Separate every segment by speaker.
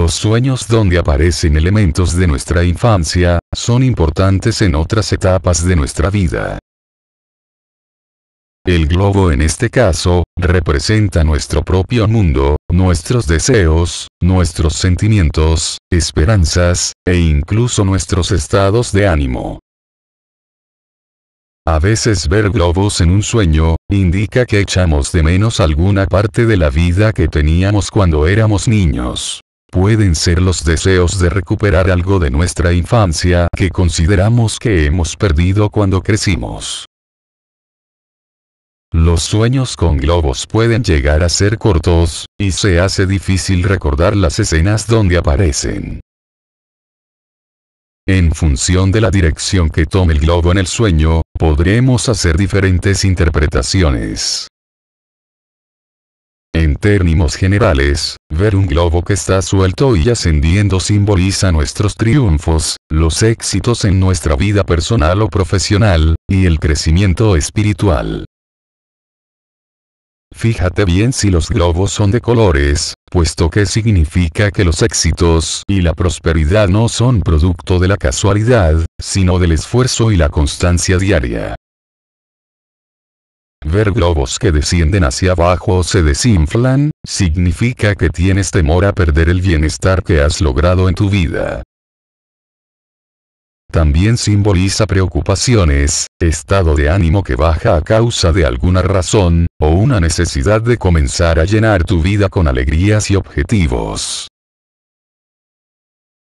Speaker 1: Los sueños donde aparecen elementos de nuestra infancia, son importantes en otras etapas de nuestra vida. El globo en este caso, representa nuestro propio mundo, nuestros deseos, nuestros sentimientos, esperanzas, e incluso nuestros estados de ánimo. A veces ver globos en un sueño, indica que echamos de menos alguna parte de la vida que teníamos cuando éramos niños pueden ser los deseos de recuperar algo de nuestra infancia que consideramos que hemos perdido cuando crecimos. Los sueños con globos pueden llegar a ser cortos, y se hace difícil recordar las escenas donde aparecen. En función de la dirección que tome el globo en el sueño, podremos hacer diferentes interpretaciones. En términos generales, ver un globo que está suelto y ascendiendo simboliza nuestros triunfos, los éxitos en nuestra vida personal o profesional, y el crecimiento espiritual. Fíjate bien si los globos son de colores, puesto que significa que los éxitos y la prosperidad no son producto de la casualidad, sino del esfuerzo y la constancia diaria. Ver globos que descienden hacia abajo o se desinflan, significa que tienes temor a perder el bienestar que has logrado en tu vida. También simboliza preocupaciones, estado de ánimo que baja a causa de alguna razón, o una necesidad de comenzar a llenar tu vida con alegrías y objetivos.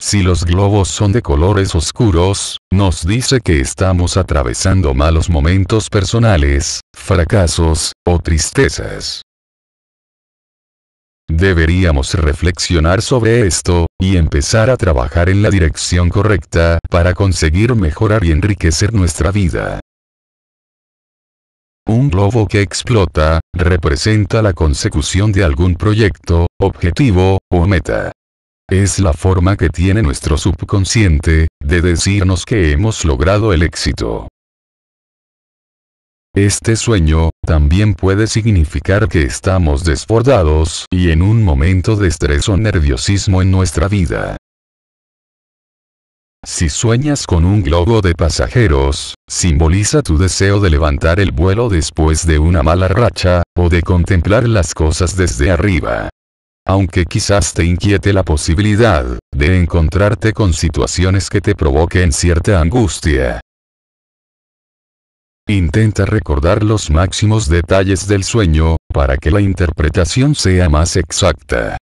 Speaker 1: Si los globos son de colores oscuros, nos dice que estamos atravesando malos momentos personales, fracasos, o tristezas. Deberíamos reflexionar sobre esto, y empezar a trabajar en la dirección correcta para conseguir mejorar y enriquecer nuestra vida. Un globo que explota, representa la consecución de algún proyecto, objetivo, o meta. Es la forma que tiene nuestro subconsciente, de decirnos que hemos logrado el éxito. Este sueño, también puede significar que estamos desbordados y en un momento de estrés o nerviosismo en nuestra vida. Si sueñas con un globo de pasajeros, simboliza tu deseo de levantar el vuelo después de una mala racha, o de contemplar las cosas desde arriba aunque quizás te inquiete la posibilidad de encontrarte con situaciones que te provoquen cierta angustia. Intenta recordar los máximos detalles del sueño, para que la interpretación sea más exacta.